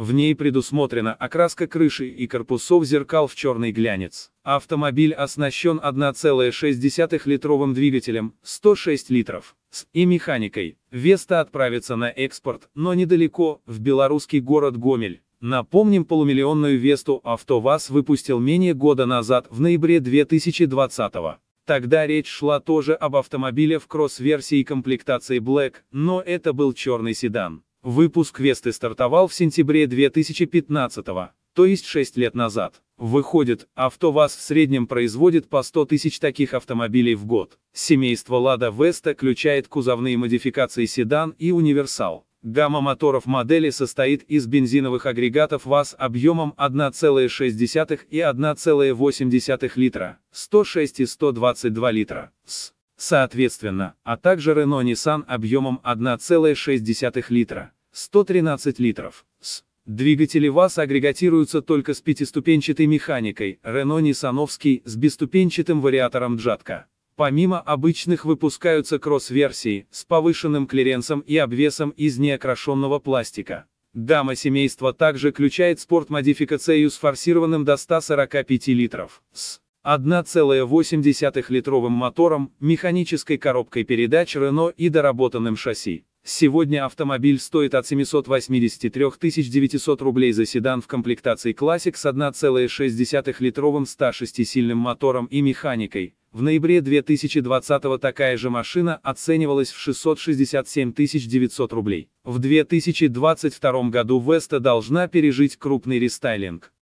В ней предусмотрена окраска крыши и корпусов зеркал в черный глянец. Автомобиль оснащен 1,6-литровым двигателем, 106 литров, с и механикой. Веста отправится на экспорт, но недалеко, в белорусский город Гомель. Напомним, полумиллионную Весту АвтоВАЗ выпустил менее года назад, в ноябре 2020 года. Тогда речь шла тоже об автомобиле в кросс-версии комплектации Black, но это был черный седан. Выпуск Весты стартовал в сентябре 2015 то есть 6 лет назад. Выходит, АвтоВАЗ в среднем производит по 100 тысяч таких автомобилей в год. Семейство Лада Веста включает кузовные модификации седан и универсал. Гамма моторов модели состоит из бензиновых агрегатов ВАЗ объемом 1,6 и 1,8 литра, 106 и 122 литра. С соответственно, а также Renault-Nissan объемом 1,6 литра, 113 литров, с. Двигатели ВАЗ агрегатируются только с пятиступенчатой механикой, Renault Nissanовский с бесступенчатым вариатором джатка. Помимо обычных выпускаются кросс-версии с повышенным клиренсом и обвесом из неокрашенного пластика. Дама семейства также включает спорт-модификацию с форсированным до 145 литров. С 1,8-литровым мотором, механической коробкой передач Renault и доработанным шасси. Сегодня автомобиль стоит от 783 900 рублей за седан в комплектации Classic с 1,6-литровым 106-сильным мотором и механикой. В ноябре 2020 такая же машина оценивалась в 667 900 рублей. В 2022 году Веста должна пережить крупный рестайлинг.